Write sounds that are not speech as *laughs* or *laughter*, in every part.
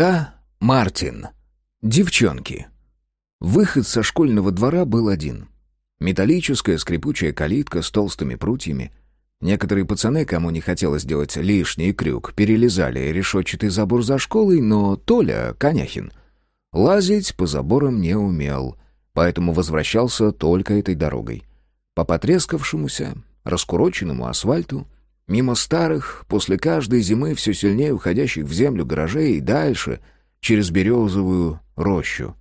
Среда, Мартин. Девчонки. Выход со школьного двора был один. Металлическая скрипучая калитка с толстыми прутьями. Некоторые пацаны, кому не хотелось делать лишний крюк, перелезали решетчатый забор за школой, но Толя, Коняхин, лазить по заборам не умел, поэтому возвращался только этой дорогой. По потрескавшемуся, раскуроченному асфальту — Мимо старых, после каждой зимы все сильнее уходящих в землю гаражей и дальше, через березовую рощу.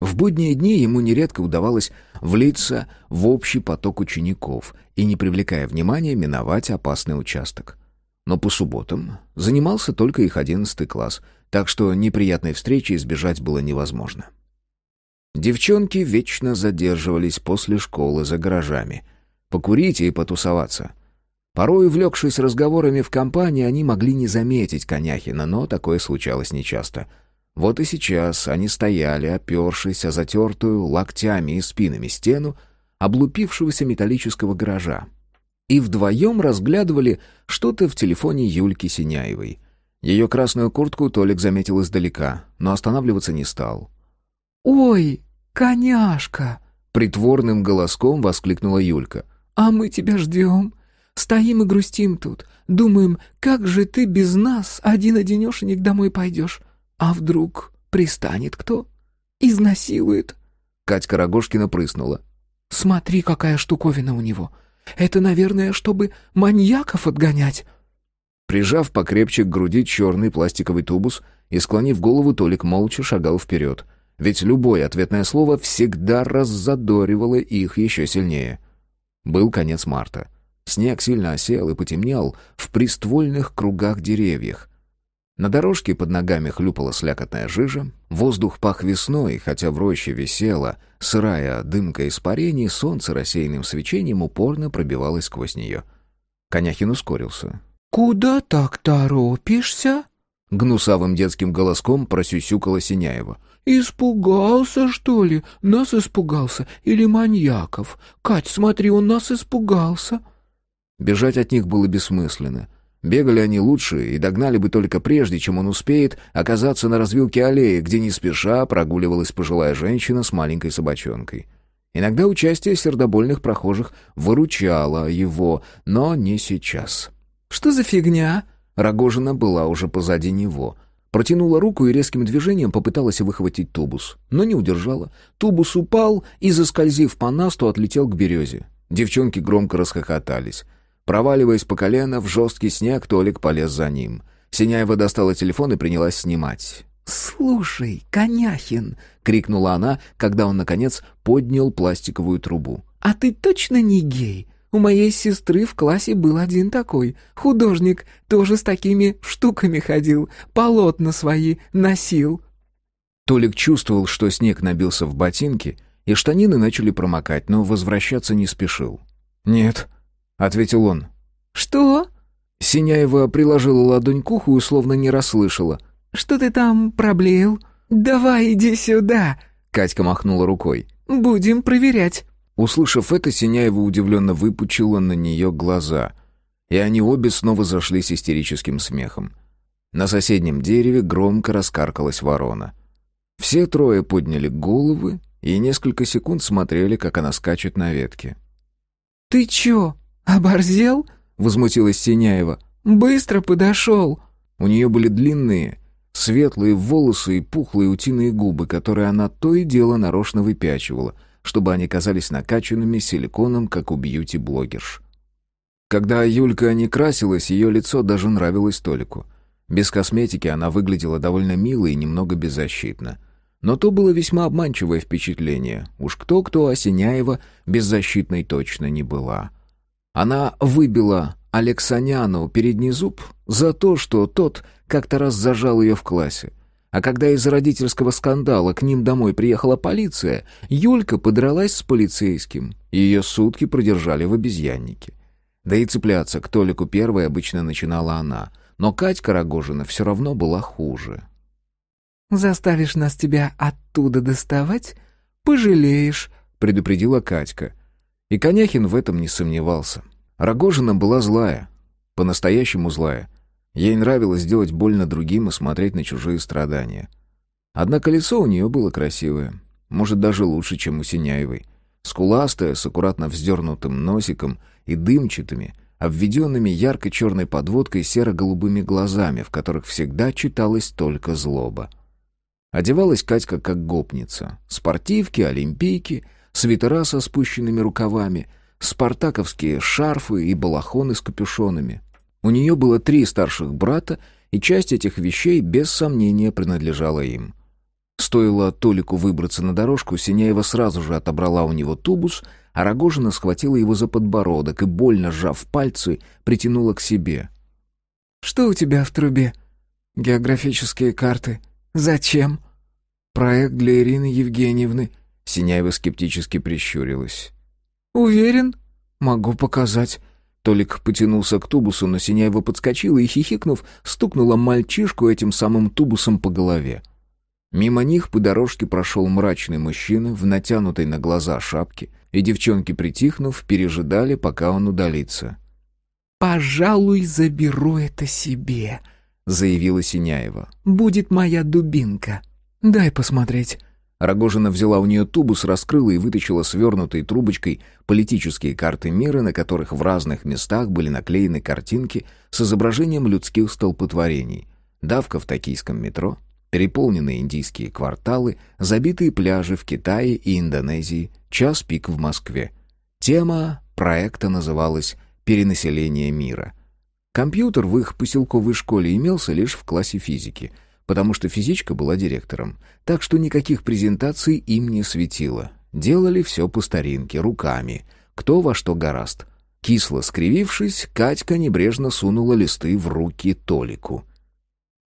В будние дни ему нередко удавалось влиться в общий поток учеников и, не привлекая внимания, миновать опасный участок. Но по субботам занимался только их одиннадцатый класс, так что неприятной встречи избежать было невозможно. Девчонки вечно задерживались после школы за гаражами. Покурить и потусоваться — Порой, увлекшись разговорами в компании, они могли не заметить Коняхина, но такое случалось нечасто. Вот и сейчас они стояли, опершись о затертую локтями и спинами стену облупившегося металлического гаража. И вдвоем разглядывали что-то в телефоне Юльки Синяевой. Ее красную куртку Толик заметил издалека, но останавливаться не стал. «Ой, коняшка!» — притворным голоском воскликнула Юлька. «А мы тебя ждем!» Стоим и грустим тут. Думаем, как же ты без нас один-одинешенек домой пойдешь? А вдруг пристанет кто? Изнасилует?» Катька Рогожкина прыснула. «Смотри, какая штуковина у него. Это, наверное, чтобы маньяков отгонять». Прижав покрепче к груди черный пластиковый тубус и склонив голову, Толик молча шагал вперед. Ведь любое ответное слово всегда раззадоривало их еще сильнее. Был конец марта. Снег сильно осел и потемнел в приствольных кругах деревьях. На дорожке под ногами хлюпала слякотная жижа, воздух пах весной, хотя в роще висела сырая дымка испарений, солнце рассеянным свечением упорно пробивалось сквозь нее. Коняхин ускорился. «Куда так торопишься?» Гнусавым детским голоском просюсюкала Синяева. «Испугался, что ли? Нас испугался. Или маньяков? Кать, смотри, он нас испугался!» Бежать от них было бессмысленно. Бегали они лучше и догнали бы только прежде, чем он успеет оказаться на развилке аллеи, где не спеша прогуливалась пожилая женщина с маленькой собачонкой. Иногда участие сердобольных прохожих выручало его, но не сейчас. «Что за фигня?» Рогожина была уже позади него. Протянула руку и резким движением попыталась выхватить тубус, но не удержала. Тубус упал и, заскользив по насту, отлетел к березе. Девчонки громко расхохотались. Проваливаясь по колено в жесткий снег, Толик полез за ним. Синяева достала телефон и принялась снимать. «Слушай, Коняхин!» — крикнула она, когда он, наконец, поднял пластиковую трубу. «А ты точно не гей? У моей сестры в классе был один такой. Художник тоже с такими штуками ходил, полотна свои носил». Толик чувствовал, что снег набился в ботинки, и штанины начали промокать, но возвращаться не спешил. «Нет», ответил он. «Что?» Синяева приложила ладонь к уху и словно не расслышала. «Что ты там проблеял?» «Давай иди сюда!» Катька махнула рукой. «Будем проверять». Услышав это, Синяева удивленно выпучила на нее глаза. И они обе снова зашли с истерическим смехом. На соседнем дереве громко раскаркалась ворона. Все трое подняли головы и несколько секунд смотрели, как она скачет на ветке. «Ты чё?» «Оборзел?» — возмутилась Синяева. «Быстро подошел!» У нее были длинные, светлые волосы и пухлые утиные губы, которые она то и дело нарочно выпячивала, чтобы они казались накачанными силиконом, как у бьюти-блогерш. Когда Юлька не красилась, ее лицо даже нравилось Толику. Без косметики она выглядела довольно мило и немного беззащитно. Но то было весьма обманчивое впечатление. Уж кто-кто, а Синяева беззащитной точно не была. — она выбила Алексаняну передний зуб за то, что тот как-то раз зажал ее в классе. А когда из-за родительского скандала к ним домой приехала полиция, Юлька подралась с полицейским, и ее сутки продержали в обезьяннике. Да и цепляться к Толику первой обычно начинала она, но Катька Рогожина все равно была хуже. «Заставишь нас тебя оттуда доставать? Пожалеешь», — предупредила Катька — и Коняхин в этом не сомневался. Рогожина была злая. По-настоящему злая. Ей нравилось делать больно другим и смотреть на чужие страдания. Однако лицо у нее было красивое. Может, даже лучше, чем у Синяевой. Скуластая, с аккуратно вздернутым носиком и дымчатыми, обведенными ярко-черной подводкой серо-голубыми глазами, в которых всегда читалась только злоба. Одевалась Катька как гопница. Спортивки, олимпийки — свитера со спущенными рукавами, спартаковские шарфы и балахоны с капюшонами. У нее было три старших брата, и часть этих вещей без сомнения принадлежала им. Стоило Толику выбраться на дорожку, Синяева сразу же отобрала у него тубус, а Рогожина схватила его за подбородок и, больно сжав пальцы, притянула к себе. «Что у тебя в трубе? Географические карты. Зачем?» «Проект для Ирины Евгеньевны», Синяева скептически прищурилась. «Уверен? Могу показать». Толик потянулся к тубусу, но Синяева подскочила и, хихикнув, стукнула мальчишку этим самым тубусом по голове. Мимо них по дорожке прошел мрачный мужчина в натянутой на глаза шапке, и девчонки, притихнув, пережидали, пока он удалится. «Пожалуй, заберу это себе», — заявила Синяева. «Будет моя дубинка. Дай посмотреть». Рогожина взяла у нее тубус, раскрыла и вытащила свернутой трубочкой политические карты мира, на которых в разных местах были наклеены картинки с изображением людских столпотворений. Давка в токийском метро, переполненные индийские кварталы, забитые пляжи в Китае и Индонезии, час пик в Москве. Тема проекта называлась «Перенаселение мира». Компьютер в их поселковой школе имелся лишь в классе физики — потому что физичка была директором, так что никаких презентаций им не светило. Делали все по старинке, руками, кто во что гораст. Кисло скривившись, Катька небрежно сунула листы в руки Толику.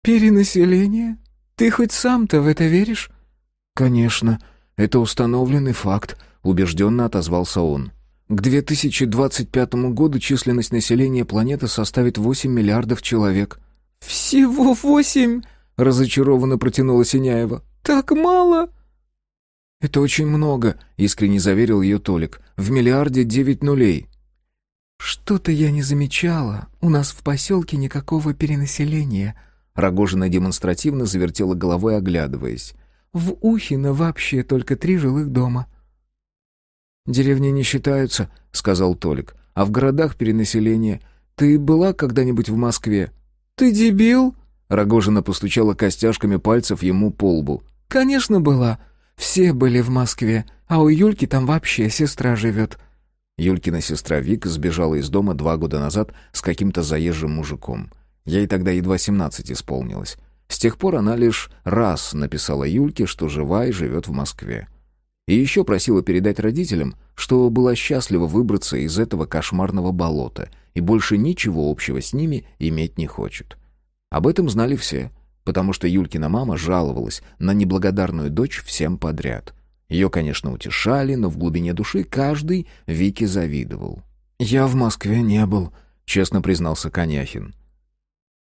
«Перенаселение? Ты хоть сам-то в это веришь?» «Конечно, это установленный факт», — убежденно отозвался он. К 2025 году численность населения планеты составит 8 миллиардов человек. Всего восемь? — разочарованно протянула Синяева. «Так мало!» «Это очень много», — искренне заверил ее Толик. «В миллиарде девять нулей». «Что-то я не замечала. У нас в поселке никакого перенаселения». Рогожина демонстративно завертела головой, оглядываясь. «В Ухино вообще только три жилых дома». «Деревни не считаются», — сказал Толик. «А в городах перенаселение. Ты была когда-нибудь в Москве?» «Ты дебил?» Рогожина постучала костяшками пальцев ему по лбу. «Конечно была. Все были в Москве, а у Юльки там вообще сестра живет». Юлькина сестра Вика сбежала из дома два года назад с каким-то заезжим мужиком. Ей тогда едва семнадцать исполнилось. С тех пор она лишь раз написала Юльке, что жива и живет в Москве. И еще просила передать родителям, что была счастлива выбраться из этого кошмарного болота и больше ничего общего с ними иметь не хочет. Об этом знали все, потому что Юлькина мама жаловалась на неблагодарную дочь всем подряд. Ее, конечно, утешали, но в глубине души каждый Вике завидовал. «Я в Москве не был», — честно признался Коняхин.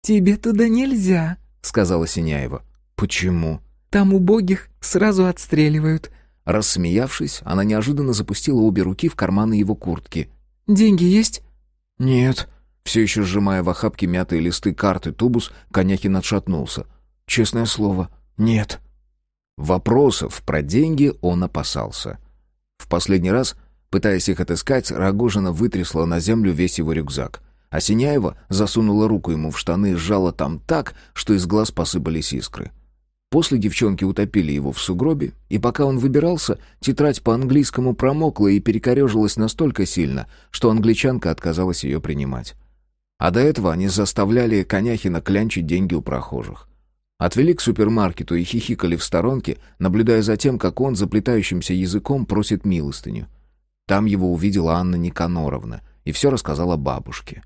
«Тебе туда нельзя», — сказала Синяева. «Почему?» «Там убогих сразу отстреливают». Рассмеявшись, она неожиданно запустила обе руки в карманы его куртки. «Деньги есть?» «Нет», все еще сжимая в охапке мятые листы карты тубус, Коняхин отшатнулся. «Честное слово, нет». Вопросов про деньги он опасался. В последний раз, пытаясь их отыскать, Рогожина вытрясла на землю весь его рюкзак. А Синяева засунула руку ему в штаны и сжала там так, что из глаз посыпались искры. После девчонки утопили его в сугробе, и пока он выбирался, тетрадь по английскому промокла и перекорежилась настолько сильно, что англичанка отказалась ее принимать. А до этого они заставляли Коняхина клянчить деньги у прохожих. Отвели к супермаркету и хихикали в сторонке, наблюдая за тем, как он заплетающимся языком просит милостыню. Там его увидела Анна Никаноровна и все рассказала бабушке.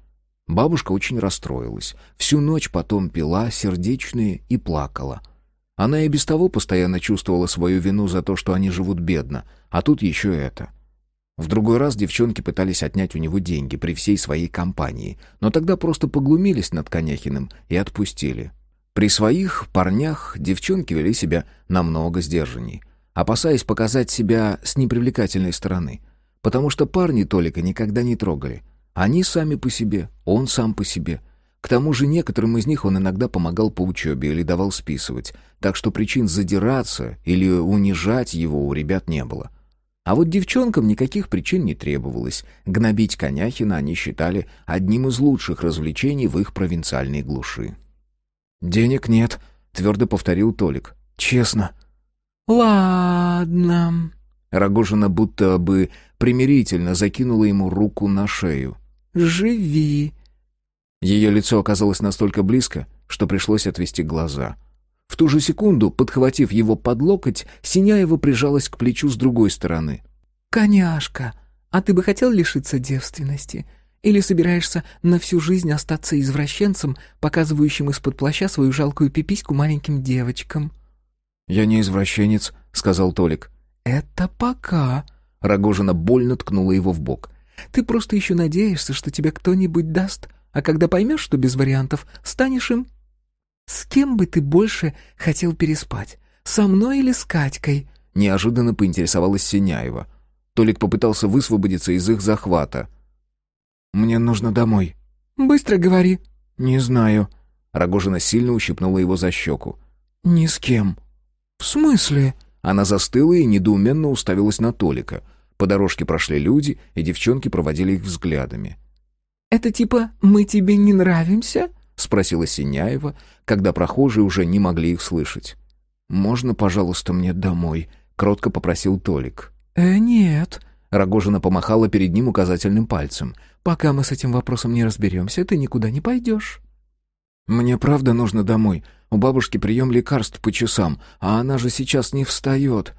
Бабушка очень расстроилась. Всю ночь потом пила сердечные и плакала. Она и без того постоянно чувствовала свою вину за то, что они живут бедно, а тут еще это. В другой раз девчонки пытались отнять у него деньги при всей своей компании, но тогда просто поглумились над Коняхиным и отпустили. При своих парнях девчонки вели себя намного сдержанней, опасаясь показать себя с непривлекательной стороны, потому что парни Толика никогда не трогали. Они сами по себе, он сам по себе. К тому же некоторым из них он иногда помогал по учебе или давал списывать, так что причин задираться или унижать его у ребят не было. А вот девчонкам никаких причин не требовалось. Гнобить Коняхина они считали одним из лучших развлечений в их провинциальной глуши. «Денег нет», — твердо повторил Толик. «Честно». «Ладно». Рогожина будто бы примирительно закинула ему руку на шею. «Живи». Ее лицо оказалось настолько близко, что пришлось отвести глаза — в ту же секунду, подхватив его под локоть, Синяева прижалась к плечу с другой стороны. «Коняшка, а ты бы хотел лишиться девственности? Или собираешься на всю жизнь остаться извращенцем, показывающим из-под плаща свою жалкую пипиську маленьким девочкам?» «Я не извращенец», — сказал Толик. «Это пока», — Рогожина больно ткнула его в бок. «Ты просто еще надеешься, что тебе кто-нибудь даст, а когда поймешь, что без вариантов, станешь им «С кем бы ты больше хотел переспать? Со мной или с Катькой?» Неожиданно поинтересовалась Синяева. Толик попытался высвободиться из их захвата. «Мне нужно домой». «Быстро говори». «Не знаю». Рогожина сильно ущипнула его за щеку. «Ни с кем». «В смысле?» Она застыла и недоуменно уставилась на Толика. По дорожке прошли люди, и девчонки проводили их взглядами. «Это типа мы тебе не нравимся?» — спросила Синяева, когда прохожие уже не могли их слышать. «Можно, пожалуйста, мне домой?» — кротко попросил Толик. «Э, нет». Рогожина помахала перед ним указательным пальцем. «Пока мы с этим вопросом не разберемся, ты никуда не пойдешь». «Мне правда нужно домой. У бабушки прием лекарств по часам, а она же сейчас не встает».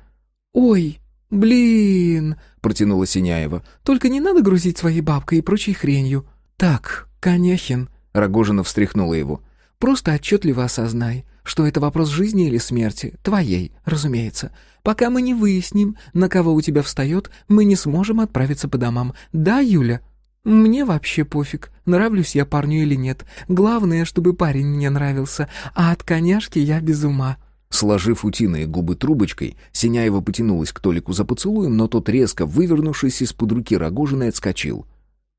«Ой, блин!» — протянула Синяева. «Только не надо грузить своей бабкой и прочей хренью». «Так, Коняхин. Рогожина встряхнула его. «Просто отчетливо осознай, что это вопрос жизни или смерти, твоей, разумеется. Пока мы не выясним, на кого у тебя встает, мы не сможем отправиться по домам. Да, Юля?» «Мне вообще пофиг, нравлюсь я парню или нет. Главное, чтобы парень мне нравился, а от коняшки я без ума». Сложив утиные губы трубочкой, Синяева потянулась к Толику за поцелуем, но тот, резко вывернувшись из-под руки Рогожина, отскочил.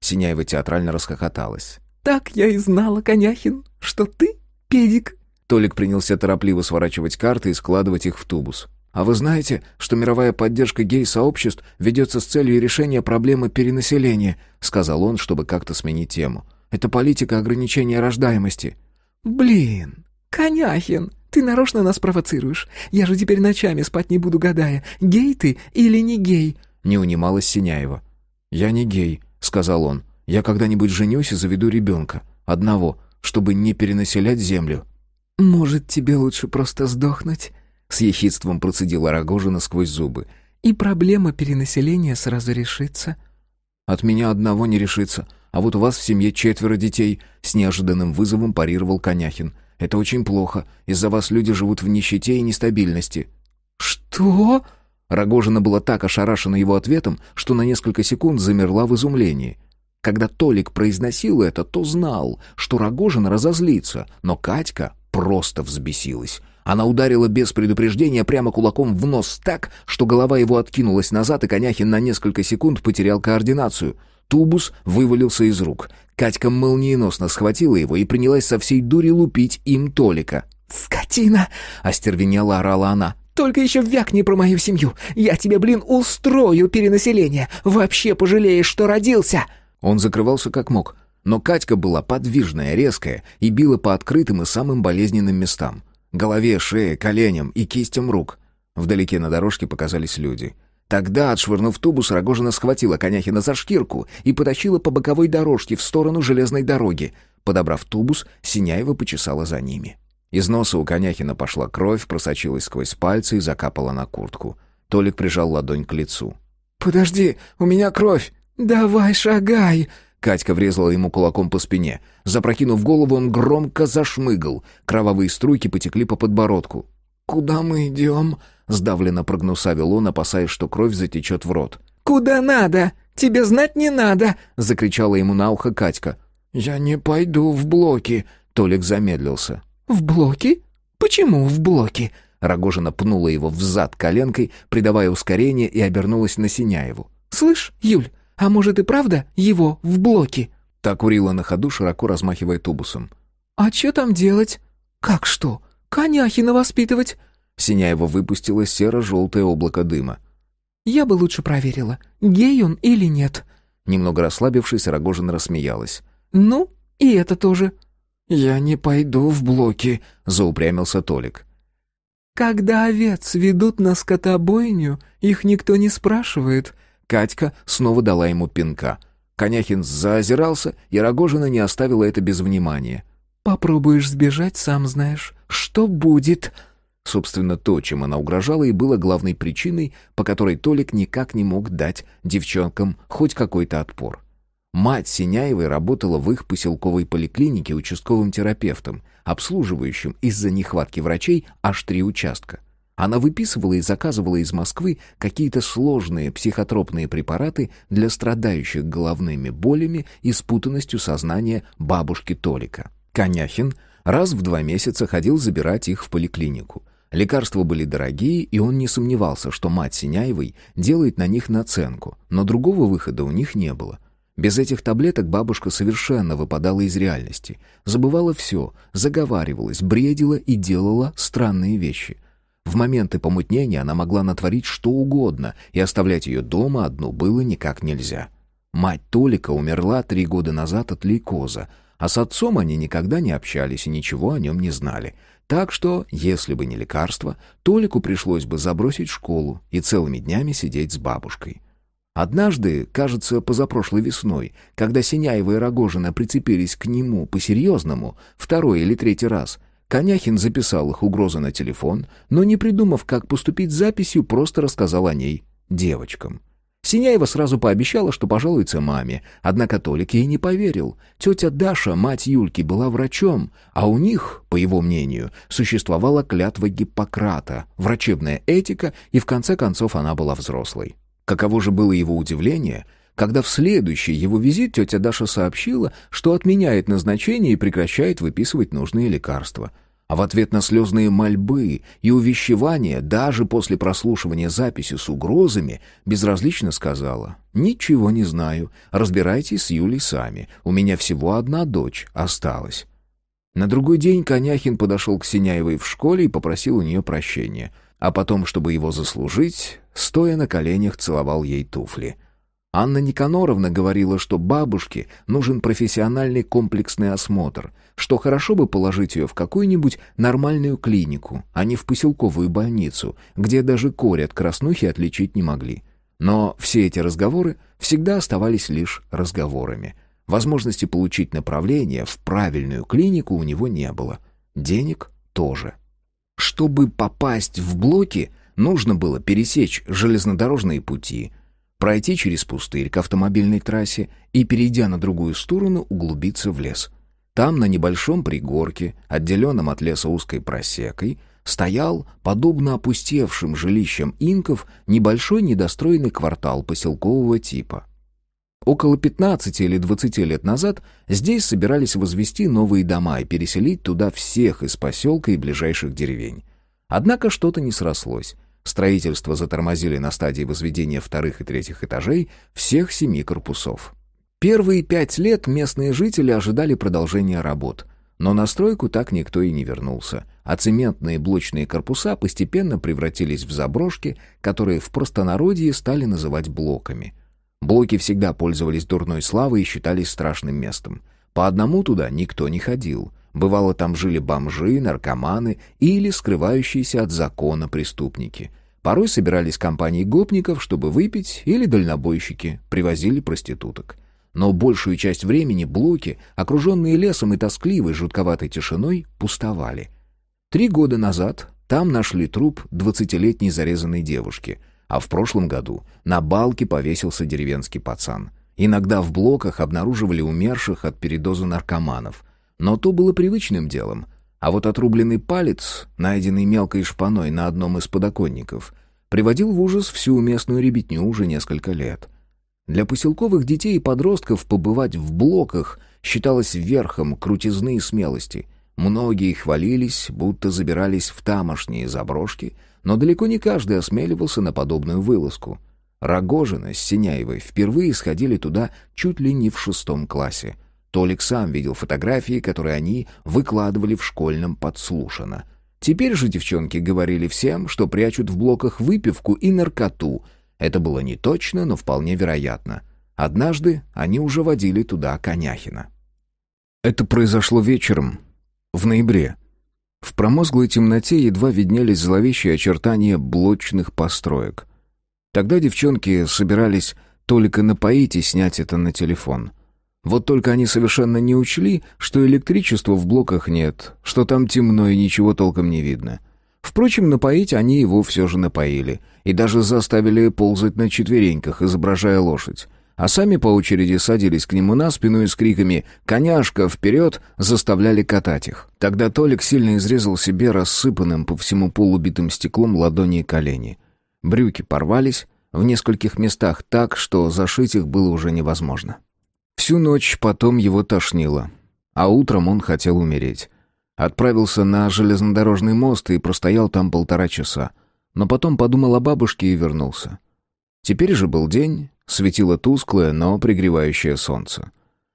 Синяева театрально расхохоталась. «Так я и знала, Коняхин, что ты педик». Толик принялся торопливо сворачивать карты и складывать их в тубус. «А вы знаете, что мировая поддержка гей-сообществ ведется с целью решения проблемы перенаселения?» — сказал он, чтобы как-то сменить тему. «Это политика ограничения рождаемости». «Блин, Коняхин, ты нарочно нас провоцируешь. Я же теперь ночами спать не буду, гадая, гей ты или не гей?» — не унималась Синяева. «Я не гей», — сказал он. Я когда-нибудь женюсь и заведу ребенка. Одного, чтобы не перенаселять землю». «Может, тебе лучше просто сдохнуть?» С ехидством процедила Рогожина сквозь зубы. «И проблема перенаселения сразу решится». «От меня одного не решится. А вот у вас в семье четверо детей», — с неожиданным вызовом парировал Коняхин. «Это очень плохо. Из-за вас люди живут в нищете и нестабильности». «Что?» Рогожина была так ошарашена его ответом, что на несколько секунд замерла в изумлении. Когда Толик произносил это, то знал, что Рогожин разозлится, но Катька просто взбесилась. Она ударила без предупреждения прямо кулаком в нос так, что голова его откинулась назад, и Коняхин на несколько секунд потерял координацию. Тубус вывалился из рук. Катька молниеносно схватила его и принялась со всей дури лупить им Толика. «Скотина!» — остервенела орала она. «Только еще вякни про мою семью! Я тебе, блин, устрою перенаселение! Вообще пожалеешь, что родился!» Он закрывался как мог, но Катька была подвижная, резкая и била по открытым и самым болезненным местам. Голове, шее, коленям и кистям рук. Вдалеке на дорожке показались люди. Тогда, отшвырнув тубус, Рогожина схватила Коняхина за шкирку и потащила по боковой дорожке в сторону железной дороги. Подобрав тубус, Синяева почесала за ними. Из носа у Коняхина пошла кровь, просочилась сквозь пальцы и закапала на куртку. Толик прижал ладонь к лицу. «Подожди, у меня кровь!» «Давай шагай!» Катька врезала ему кулаком по спине. Запрокинув голову, он громко зашмыгал. Кровавые струйки потекли по подбородку. «Куда мы идем?» — сдавленно прогнусавил он, опасаясь, что кровь затечет в рот. «Куда надо? Тебе знать не надо!» — закричала ему на ухо Катька. «Я не пойду в блоки!» — Толик замедлился. «В блоки? Почему в блоки?» Рогожина пнула его в зад коленкой, придавая ускорение, и обернулась на Синяеву. «Слышь, Юль, а может и правда его в блоке?» Та курила на ходу, широко размахивая тубусом. «А что там делать?» «Как что? Коняхина воспитывать?» Синяева выпустила серо-желтое облако дыма. «Я бы лучше проверила, гей он или нет». Немного расслабившись, Рогожин рассмеялась. «Ну, и это тоже». «Я не пойду в блоки», — заупрямился Толик. «Когда овец ведут на скотобойню, их никто не спрашивает», Катька снова дала ему пинка. Коняхин заозирался, и Рогожина не оставила это без внимания. «Попробуешь сбежать, сам знаешь. Что будет?» Собственно, то, чем она угрожала, и было главной причиной, по которой Толик никак не мог дать девчонкам хоть какой-то отпор. Мать Синяевой работала в их поселковой поликлинике участковым терапевтом, обслуживающим из-за нехватки врачей аж три участка. Она выписывала и заказывала из Москвы какие-то сложные психотропные препараты для страдающих головными болями и спутанностью сознания бабушки Толика. Коняхин раз в два месяца ходил забирать их в поликлинику. Лекарства были дорогие, и он не сомневался, что мать Синяевой делает на них наценку, но другого выхода у них не было. Без этих таблеток бабушка совершенно выпадала из реальности, забывала все, заговаривалась, бредила и делала странные вещи — в моменты помутнения она могла натворить что угодно, и оставлять ее дома одну было никак нельзя. Мать Толика умерла три года назад от лейкоза, а с отцом они никогда не общались и ничего о нем не знали. Так что, если бы не лекарство, Толику пришлось бы забросить школу и целыми днями сидеть с бабушкой. Однажды, кажется, позапрошлой весной, когда Синяева и Рогожина прицепились к нему по-серьезному, второй или третий раз, Коняхин записал их угрозы на телефон, но не придумав, как поступить с записью, просто рассказал о ней девочкам. Синяева сразу пообещала, что пожалуется маме, однако Толик ей не поверил. Тетя Даша, мать Юльки, была врачом, а у них, по его мнению, существовала клятва Гиппократа, врачебная этика, и в конце концов она была взрослой. Каково же было его удивление, когда в следующий его визит тетя Даша сообщила, что отменяет назначение и прекращает выписывать нужные лекарства. А в ответ на слезные мольбы и увещевания, даже после прослушивания записи с угрозами, безразлично сказала «Ничего не знаю, разбирайтесь с Юлей сами, у меня всего одна дочь осталась». На другой день Коняхин подошел к Синяевой в школе и попросил у нее прощения, а потом, чтобы его заслужить, стоя на коленях, целовал ей туфли – Анна Никаноровна говорила, что бабушке нужен профессиональный комплексный осмотр, что хорошо бы положить ее в какую-нибудь нормальную клинику, а не в поселковую больницу, где даже корь от краснухи отличить не могли. Но все эти разговоры всегда оставались лишь разговорами. Возможности получить направление в правильную клинику у него не было. Денег тоже. Чтобы попасть в блоки, нужно было пересечь железнодорожные пути – пройти через пустырь к автомобильной трассе и, перейдя на другую сторону, углубиться в лес. Там, на небольшом пригорке, отделенном от леса узкой просекой, стоял, подобно опустевшим жилищам инков, небольшой недостроенный квартал поселкового типа. Около 15 или 20 лет назад здесь собирались возвести новые дома и переселить туда всех из поселка и ближайших деревень. Однако что-то не срослось, Строительство затормозили на стадии возведения вторых и третьих этажей всех семи корпусов. Первые пять лет местные жители ожидали продолжения работ, но на стройку так никто и не вернулся, а цементные блочные корпуса постепенно превратились в заброшки, которые в простонародье стали называть блоками. Блоки всегда пользовались дурной славой и считались страшным местом. По одному туда никто не ходил. Бывало, там жили бомжи, наркоманы или скрывающиеся от закона преступники. Порой собирались компании гопников, чтобы выпить, или дальнобойщики привозили проституток. Но большую часть времени блоки, окруженные лесом и тоскливой жутковатой тишиной, пустовали. Три года назад там нашли труп двадцатилетней зарезанной девушки, а в прошлом году на балке повесился деревенский пацан. Иногда в блоках обнаруживали умерших от передоза наркоманов. Но то было привычным делом, а вот отрубленный палец, найденный мелкой шпаной на одном из подоконников, приводил в ужас всю местную ребятню уже несколько лет. Для поселковых детей и подростков побывать в блоках считалось верхом крутизны и смелости. Многие хвалились, будто забирались в тамошние заброшки, но далеко не каждый осмеливался на подобную вылазку. Рогожина с Синяевой впервые сходили туда чуть ли не в шестом классе — Толик сам видел фотографии, которые они выкладывали в школьном подслушано. Теперь же девчонки говорили всем, что прячут в блоках выпивку и наркоту. Это было не точно, но вполне вероятно. Однажды они уже водили туда Коняхина. Это произошло вечером, в ноябре. В промозглой темноте едва виднелись зловещие очертания блочных построек. Тогда девчонки собирались только напоить и снять это на телефон — вот только они совершенно не учли, что электричества в блоках нет, что там темно и ничего толком не видно. Впрочем, напоить они его все же напоили, и даже заставили ползать на четвереньках, изображая лошадь. А сами по очереди садились к нему на спину и с криками «Коняшка, вперед!» заставляли катать их. Тогда Толик сильно изрезал себе рассыпанным по всему полу битым стеклом ладони и колени. Брюки порвались в нескольких местах так, что зашить их было уже невозможно. Всю ночь потом его тошнило, а утром он хотел умереть. Отправился на железнодорожный мост и простоял там полтора часа, но потом подумал о бабушке и вернулся. Теперь же был день, светило тусклое, но пригревающее солнце.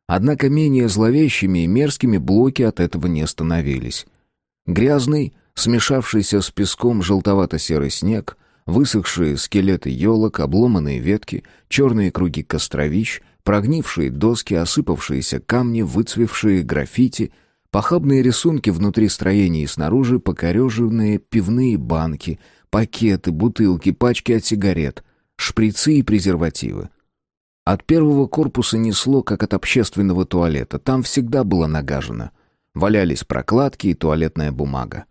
Однако менее зловещими и мерзкими блоки от этого не становились. Грязный, смешавшийся с песком желтовато-серый снег, высохшие скелеты елок, обломанные ветки, черные круги костровищ — Прогнившие доски, осыпавшиеся камни, выцвевшие граффити, похабные рисунки внутри строений и снаружи, покореженные пивные банки, пакеты, бутылки, пачки от сигарет, шприцы и презервативы. От первого корпуса несло, как от общественного туалета. Там всегда было нагажено. Валялись прокладки и туалетная бумага.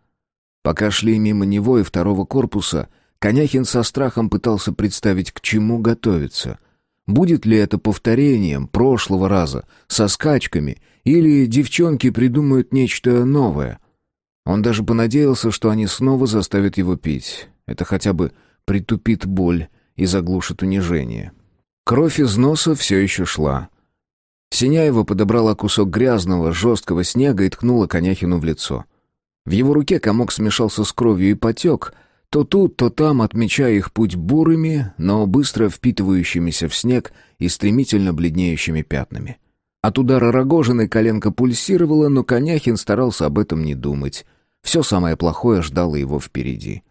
Пока шли мимо него и второго корпуса, Коняхин со страхом пытался представить, к чему готовиться. Будет ли это повторением прошлого раза, со скачками, или девчонки придумают нечто новое? Он даже понадеялся, что они снова заставят его пить. Это хотя бы притупит боль и заглушит унижение. Кровь из носа все еще шла. Синяева подобрала кусок грязного, жесткого снега и ткнула Коняхину в лицо. В его руке комок смешался с кровью и потек, то тут, то там, отмечая их путь бурыми, но быстро впитывающимися в снег и стремительно бледнеющими пятнами. От удара Рогожины коленка пульсировала, но Коняхин старался об этом не думать. Все самое плохое ждало его впереди.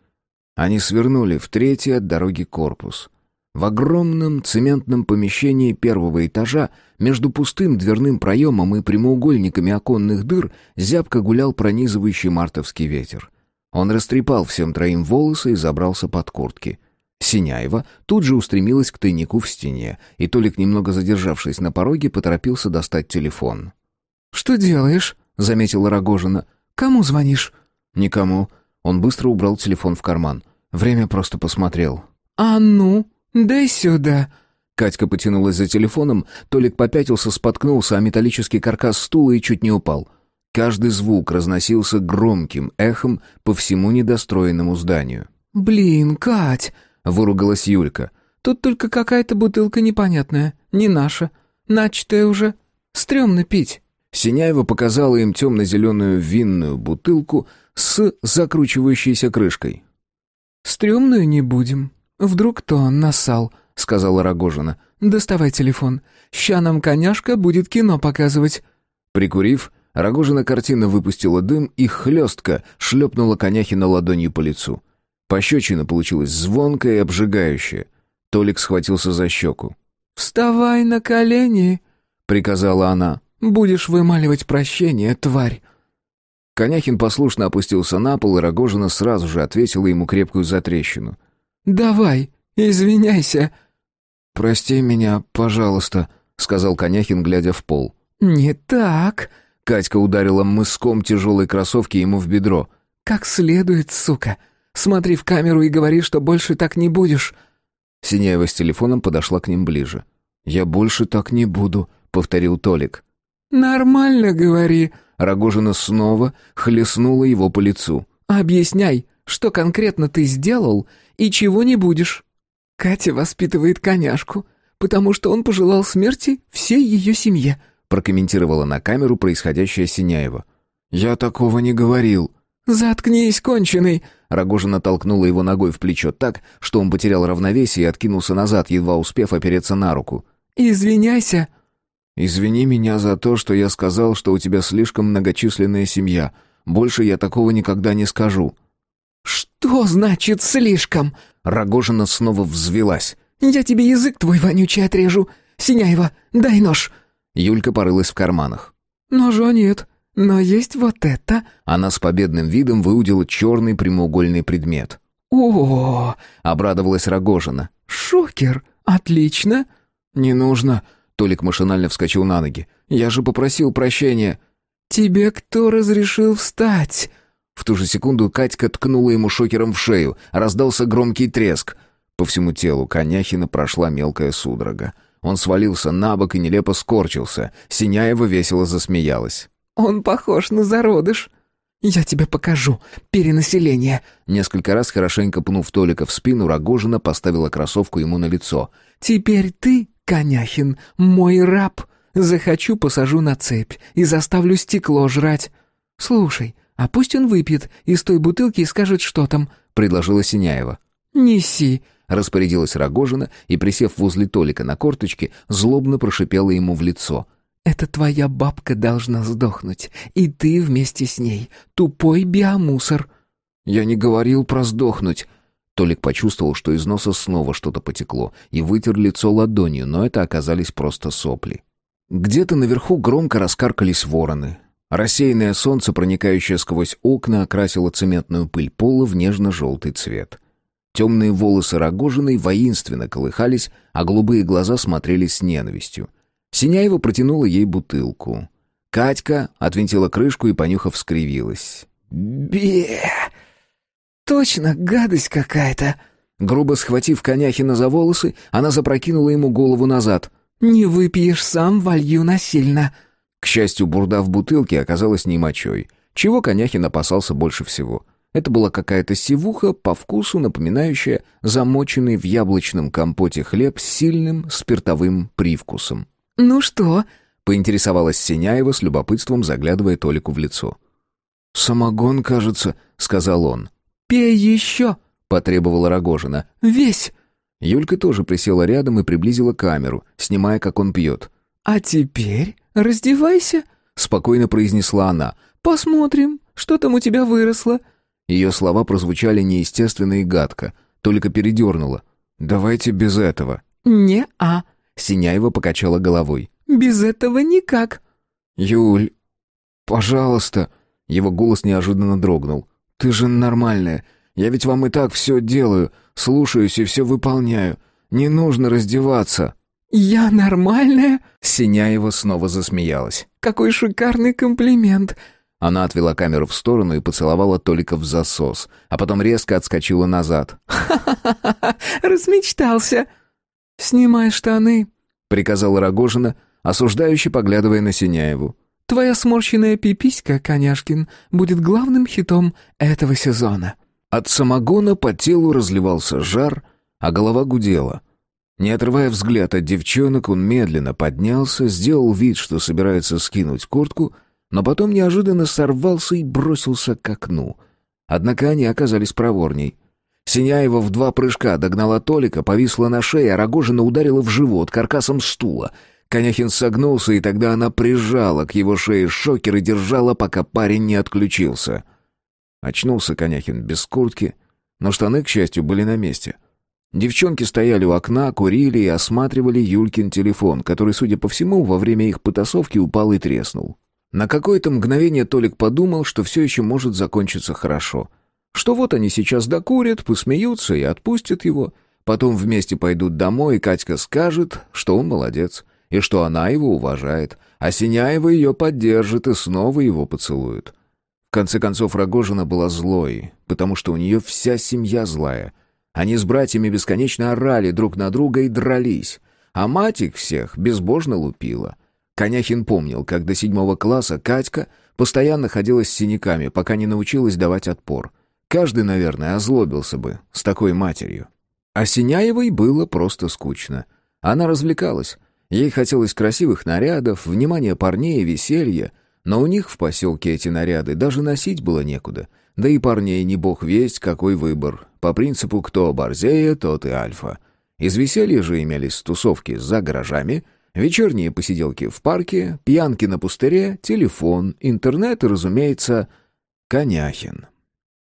Они свернули в третий от дороги корпус. В огромном цементном помещении первого этажа между пустым дверным проемом и прямоугольниками оконных дыр зябко гулял пронизывающий мартовский ветер. Он растрепал всем троим волосы и забрался под куртки. Синяева тут же устремилась к тайнику в стене, и Толик, немного задержавшись на пороге, поторопился достать телефон. «Что делаешь?» — заметила Рогожина. «Кому звонишь?» «Никому». Он быстро убрал телефон в карман. Время просто посмотрел. «А ну, дай сюда!» Катька потянулась за телефоном, Толик попятился, споткнулся о металлический каркас стула и чуть не упал. «А Каждый звук разносился громким эхом по всему недостроенному зданию. «Блин, Кать!» — выругалась Юлька. «Тут только какая-то бутылка непонятная, не наша. Начатая уже. Стремно пить». Синяева показала им темно-зеленую винную бутылку с закручивающейся крышкой. «Стремную не будем. Вдруг то насал», — сказала Рогожина. «Доставай телефон. Ща нам коняшка будет кино показывать». Прикурив, Рогожина картина выпустила дым и хлестко шлепнула Коняхина ладонью по лицу. Пощечина получилась звонкая и обжигающая. Толик схватился за щеку. «Вставай на колени!» — приказала она. «Будешь вымаливать прощение, тварь!» Коняхин послушно опустился на пол, и Рогожина сразу же ответила ему крепкую затрещину. «Давай, извиняйся!» «Прости меня, пожалуйста», — сказал Коняхин, глядя в пол. «Не так!» Катька ударила мыском тяжелой кроссовки ему в бедро. «Как следует, сука! Смотри в камеру и говори, что больше так не будешь!» Синяева с телефоном подошла к ним ближе. «Я больше так не буду», — повторил Толик. «Нормально говори», — Рогожина снова хлестнула его по лицу. «Объясняй, что конкретно ты сделал и чего не будешь». Катя воспитывает коняшку, потому что он пожелал смерти всей ее семье», прокомментировала на камеру происходящее Синяева. «Я такого не говорил». «Заткнись, конченый!» Рогожина толкнула его ногой в плечо так, что он потерял равновесие и откинулся назад, едва успев опереться на руку. «Извиняйся!» «Извини меня за то, что я сказал, что у тебя слишком многочисленная семья. Больше я такого никогда не скажу». «Что значит «слишком»?» Рогожина снова взвелась. «Я тебе язык твой вонючий отрежу. Синяева, дай нож!» Юлька порылась в карманах. «Ножа нет, но есть вот это». Она с победным видом выудила черный прямоугольный предмет. «О-о-о!» — обрадовалась Рогожина. «Шокер! Отлично!» «Не нужно!» — Толик машинально вскочил на ноги. «Я же попросил прощения!» «Тебе кто разрешил встать?» В ту же секунду Катька ткнула ему шокером в шею. Раздался громкий треск. По всему телу Коняхина прошла мелкая судорога. Он свалился на бок и нелепо скорчился. Синяева весело засмеялась. «Он похож на зародыш». «Я тебе покажу. Перенаселение». Несколько раз, хорошенько пнув Толика в спину, Рогожина поставила кроссовку ему на лицо. «Теперь ты, Коняхин, мой раб. Захочу, посажу на цепь и заставлю стекло жрать. Слушай, а пусть он выпьет из той бутылки и скажет, что там», — предложила Синяева. «Неси», Распорядилась Рогожина и, присев возле Толика на корточке, злобно прошипела ему в лицо. «Это твоя бабка должна сдохнуть, и ты вместе с ней, тупой биомусор!» «Я не говорил про сдохнуть!» Толик почувствовал, что из носа снова что-то потекло, и вытер лицо ладонью, но это оказались просто сопли. Где-то наверху громко раскаркались вороны. Рассеянное солнце, проникающее сквозь окна, окрасило цементную пыль пола в нежно-желтый цвет. Темные волосы Рогожиной воинственно колыхались, а голубые глаза смотрели с ненавистью. Синяева протянула ей бутылку. Катька отвинтила крышку и, понюхав, скривилась. «Бе! Точно гадость какая-то!» Грубо схватив Коняхина за волосы, она запрокинула ему голову назад. «Не выпьешь сам, волью насильно!» К счастью, бурда в бутылке оказалась не мочой, чего Коняхин опасался больше всего. Это была какая-то сивуха, по вкусу напоминающая замоченный в яблочном компоте хлеб с сильным спиртовым привкусом. «Ну что?» — поинтересовалась Синяева с любопытством, заглядывая Толику в лицо. «Самогон, кажется», — сказал он. «Пей еще!» — потребовала Рогожина. «Весь!» Юлька тоже присела рядом и приблизила камеру, снимая, как он пьет. «А теперь раздевайся», — спокойно произнесла она. «Посмотрим, что там у тебя выросло. Ее слова прозвучали неестественно и гадко, только передернуло. «Давайте без этого». «Не-а», — Синяева покачала головой. «Без этого никак». «Юль, пожалуйста». Его голос неожиданно дрогнул. «Ты же нормальная. Я ведь вам и так все делаю, слушаюсь и все выполняю. Не нужно раздеваться». «Я нормальная?» Синяева снова засмеялась. «Какой шикарный комплимент!» Она отвела камеру в сторону и поцеловала Толика в засос, а потом резко отскочила назад. «Ха-ха-ха! *laughs* Размечтался!» «Снимай штаны!» — приказала Рогожина, осуждающе поглядывая на Синяеву. «Твоя сморщенная пиписька, Коняшкин, будет главным хитом этого сезона». От самогона по телу разливался жар, а голова гудела — не отрывая взгляд от девчонок, он медленно поднялся, сделал вид, что собирается скинуть куртку, но потом неожиданно сорвался и бросился к окну. Однако они оказались проворней. Синяева в два прыжка догнала Толика, повисла на шее, а Рогожина ударила в живот каркасом стула. Коняхин согнулся, и тогда она прижала к его шее шокер и держала, пока парень не отключился. Очнулся Коняхин без куртки, но штаны, к счастью, были на месте. Девчонки стояли у окна, курили и осматривали Юлькин телефон, который, судя по всему, во время их потасовки упал и треснул. На какое-то мгновение Толик подумал, что все еще может закончиться хорошо. Что вот они сейчас докурят, посмеются и отпустят его. Потом вместе пойдут домой, и Катька скажет, что он молодец, и что она его уважает, а Синяева ее поддержит и снова его поцелует. В конце концов, Рогожина была злой, потому что у нее вся семья злая. Они с братьями бесконечно орали друг на друга и дрались, а мать их всех безбожно лупила — Коняхин помнил, как до седьмого класса Катька постоянно ходила с синяками, пока не научилась давать отпор. Каждый, наверное, озлобился бы с такой матерью. А Синяевой было просто скучно. Она развлекалась. Ей хотелось красивых нарядов, внимания парней и веселья, но у них в поселке эти наряды даже носить было некуда. Да и парней не бог весть, какой выбор. По принципу «кто борзее, тот и альфа». Из веселья же имелись тусовки за гаражами — Вечерние посиделки в парке, пьянки на пустыре, телефон, интернет и, разумеется, Коняхин.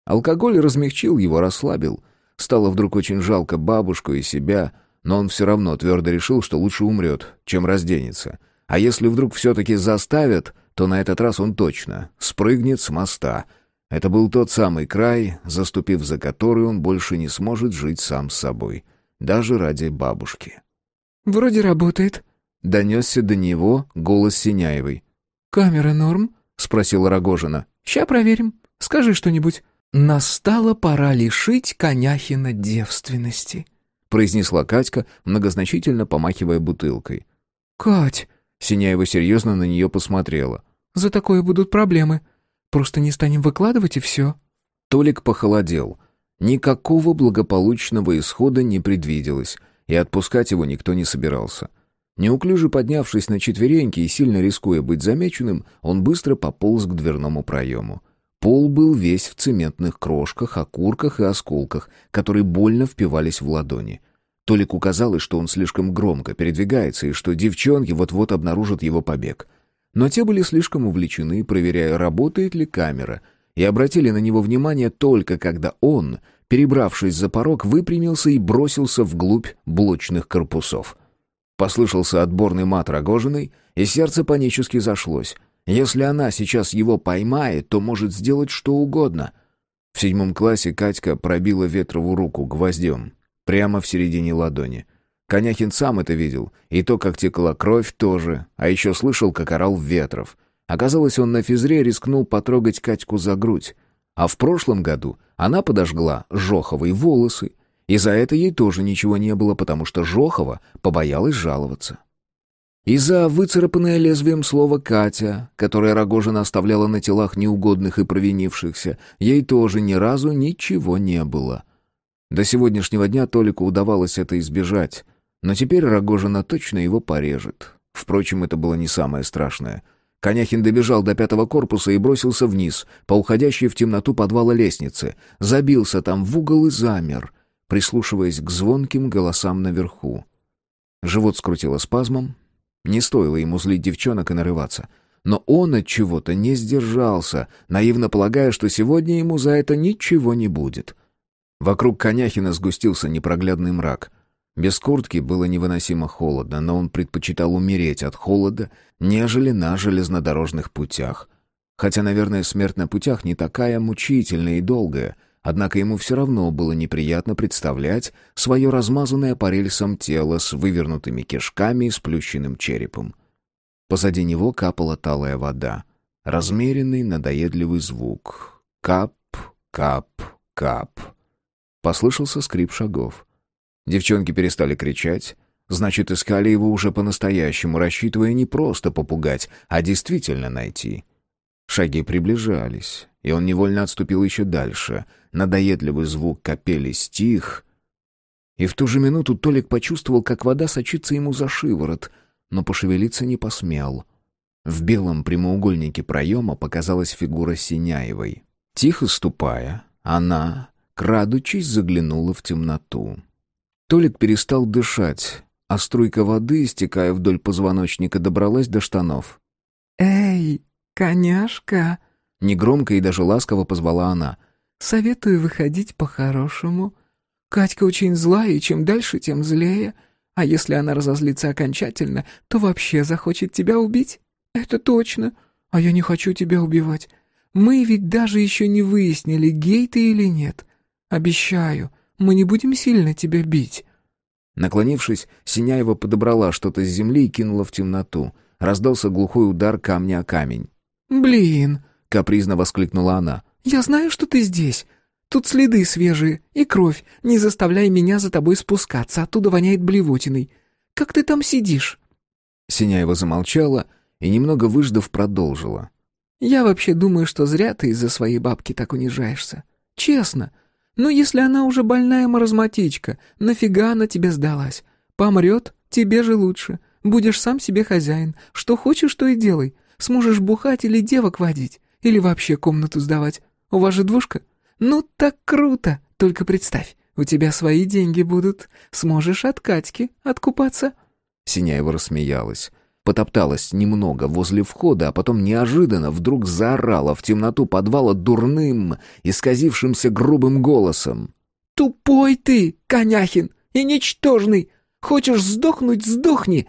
Алкоголь размягчил его, расслабил. Стало вдруг очень жалко бабушку и себя, но он все равно твердо решил, что лучше умрет, чем разденется. А если вдруг все-таки заставят, то на этот раз он точно спрыгнет с моста. Это был тот самый край, заступив за который он больше не сможет жить сам с собой, даже ради бабушки. «Вроде работает», Донесся до него голос Синяевой. «Камера норм?» — спросила Рогожина. «Ща проверим. Скажи что-нибудь». «Настала пора лишить Коняхина девственности», — произнесла Катька, многозначительно помахивая бутылкой. «Кать!» — Синяева серьезно на нее посмотрела. «За такое будут проблемы. Просто не станем выкладывать и все». Толик похолодел. Никакого благополучного исхода не предвиделось, и отпускать его никто не собирался. Неуклюже поднявшись на четвереньки и сильно рискуя быть замеченным, он быстро пополз к дверному проему. Пол был весь в цементных крошках, окурках и осколках, которые больно впивались в ладони. Толик указал, что он слишком громко передвигается и что девчонки вот-вот обнаружат его побег. Но те были слишком увлечены, проверяя, работает ли камера, и обратили на него внимание только когда он, перебравшись за порог, выпрямился и бросился вглубь блочных корпусов — Послышался отборный мат Рогожиной, и сердце панически зашлось. Если она сейчас его поймает, то может сделать что угодно. В седьмом классе Катька пробила Ветрову руку гвоздем, прямо в середине ладони. Коняхин сам это видел, и то, как текла кровь, тоже, а еще слышал, как орал Ветров. Оказалось, он на физре рискнул потрогать Катьку за грудь. А в прошлом году она подожгла Жоховой волосы, и за это ей тоже ничего не было, потому что Жохова побоялась жаловаться. И за выцарапанное лезвием слово «Катя», которое Рогожина оставляла на телах неугодных и провинившихся, ей тоже ни разу ничего не было. До сегодняшнего дня Толику удавалось это избежать, но теперь Рогожина точно его порежет. Впрочем, это было не самое страшное. Коняхин добежал до пятого корпуса и бросился вниз, по уходящей в темноту подвала лестницы, забился там в угол и замер — прислушиваясь к звонким голосам наверху. Живот скрутило спазмом. Не стоило ему злить девчонок и нарываться. Но он от чего-то не сдержался, наивно полагая, что сегодня ему за это ничего не будет. Вокруг Коняхина сгустился непроглядный мрак. Без куртки было невыносимо холодно, но он предпочитал умереть от холода, нежели на железнодорожных путях. Хотя, наверное, смерть на путях не такая мучительная и долгая — Однако ему все равно было неприятно представлять свое размазанное по рельсам тело с вывернутыми кишками и сплющенным черепом. Позади него капала талая вода. Размеренный, надоедливый звук. Кап, кап, кап. Послышался скрип шагов. Девчонки перестали кричать. Значит, искали его уже по-настоящему, рассчитывая не просто попугать, а действительно найти. Шаги приближались, и он невольно отступил еще дальше — надоедливый звук капели стих. И в ту же минуту Толик почувствовал, как вода сочится ему за шиворот, но пошевелиться не посмел. В белом прямоугольнике проема показалась фигура Синяевой. Тихо ступая, она, крадучись, заглянула в темноту. Толик перестал дышать, а струйка воды, стекая вдоль позвоночника, добралась до штанов. «Эй, коняшка!» Негромко и даже ласково позвала она. Советую выходить по-хорошему. Катька очень злая, и чем дальше, тем злее. А если она разозлится окончательно, то вообще захочет тебя убить. Это точно. А я не хочу тебя убивать. Мы ведь даже еще не выяснили, гей ты или нет. Обещаю, мы не будем сильно тебя бить». Наклонившись, Синяева подобрала что-то с земли и кинула в темноту. Раздался глухой удар камня о камень. «Блин!» — капризно воскликнула она. «Я знаю, что ты здесь. Тут следы свежие и кровь. Не заставляй меня за тобой спускаться, оттуда воняет блевотиной. Как ты там сидишь?» Синяева замолчала и, немного выждав, продолжила. «Я вообще думаю, что зря ты из-за своей бабки так унижаешься. Честно. Но если она уже больная маразматичка, нафига она тебе сдалась? Помрет, тебе же лучше. Будешь сам себе хозяин. Что хочешь, то и делай. Сможешь бухать или девок водить, или вообще комнату сдавать. У вас же двушка? Ну так круто! Только представь, у тебя свои деньги будут. Сможешь от Катьки откупаться». Синяева рассмеялась. Потопталась немного возле входа, а потом неожиданно вдруг заорала в темноту подвала дурным, исказившимся грубым голосом. «Тупой ты, Коняхин, и ничтожный! Хочешь сдохнуть — сдохни!»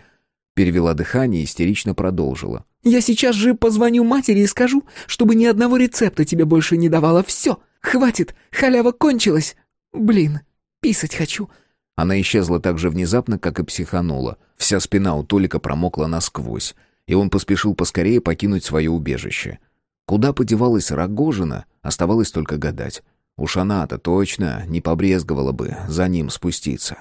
Перевела дыхание и истерично продолжила. Я сейчас же позвоню матери и скажу, чтобы ни одного рецепта тебе больше не давала. Все, хватит, халява кончилась. Блин, писать хочу». Она исчезла так же внезапно, как и психанула. Вся спина у Толика промокла насквозь, и он поспешил поскорее покинуть свое убежище. Куда подевалась Рогожина, оставалось только гадать. Уж она-то точно не побрезговала бы за ним спуститься.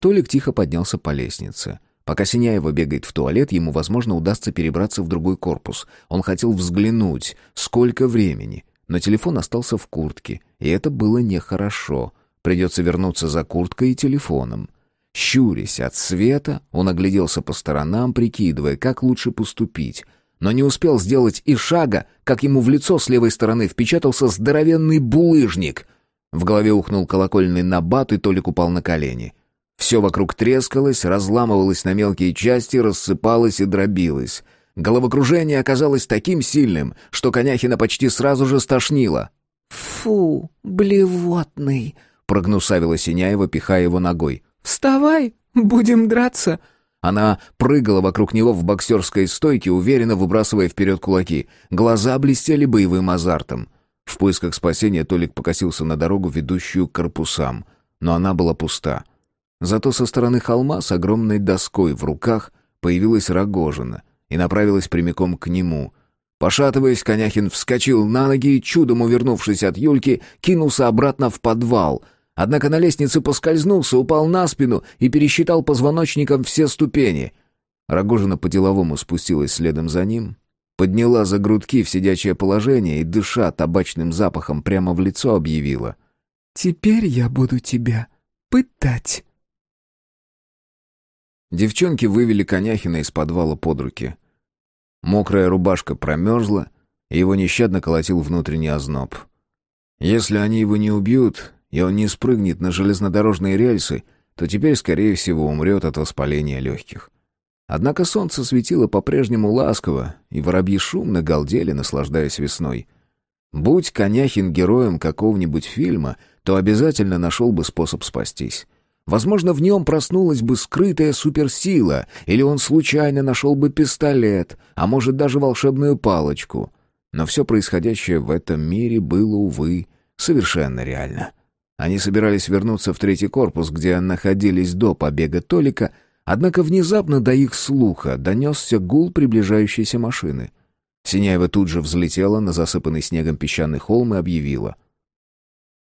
Толик тихо поднялся по лестнице. Пока Синяева бегает в туалет, ему, возможно, удастся перебраться в другой корпус. Он хотел взглянуть, сколько времени. Но телефон остался в куртке, и это было нехорошо. Придется вернуться за курткой и телефоном. Щурясь от света, он огляделся по сторонам, прикидывая, как лучше поступить. Но не успел сделать и шага, как ему в лицо с левой стороны впечатался здоровенный булыжник. В голове ухнул колокольный набат, и Толик упал на колени — все вокруг трескалось, разламывалось на мелкие части, рассыпалось и дробилось. Головокружение оказалось таким сильным, что Коняхина почти сразу же стошнило. «Фу, блевотный!» — прогнусавила Синяева, пихая его ногой. «Вставай, будем драться!» Она прыгала вокруг него в боксерской стойке, уверенно выбрасывая вперед кулаки. Глаза блестели боевым азартом. В поисках спасения Толик покосился на дорогу, ведущую к корпусам. Но она была пуста. Зато со стороны холма с огромной доской в руках появилась Рогожина и направилась прямиком к нему. Пошатываясь, Коняхин вскочил на ноги и, чудом увернувшись от Юльки, кинулся обратно в подвал. Однако на лестнице поскользнулся, упал на спину и пересчитал позвоночником все ступени. Рогожина по-деловому спустилась следом за ним, подняла за грудки в сидячее положение и, дыша табачным запахом, прямо в лицо объявила. «Теперь я буду тебя пытать». Девчонки вывели Коняхина из подвала под руки. Мокрая рубашка промерзла, и его нещадно колотил внутренний озноб. Если они его не убьют, и он не спрыгнет на железнодорожные рельсы, то теперь, скорее всего, умрет от воспаления легких. Однако солнце светило по-прежнему ласково, и воробьи шумно галдели, наслаждаясь весной. Будь Коняхин героем какого-нибудь фильма, то обязательно нашел бы способ спастись. Возможно, в нем проснулась бы скрытая суперсила, или он случайно нашел бы пистолет, а может даже волшебную палочку. Но все происходящее в этом мире было, увы, совершенно реально. Они собирались вернуться в третий корпус, где находились до побега Толика, однако внезапно до их слуха донесся гул приближающейся машины. Синяева тут же взлетела на засыпанный снегом песчаный холм и объявила.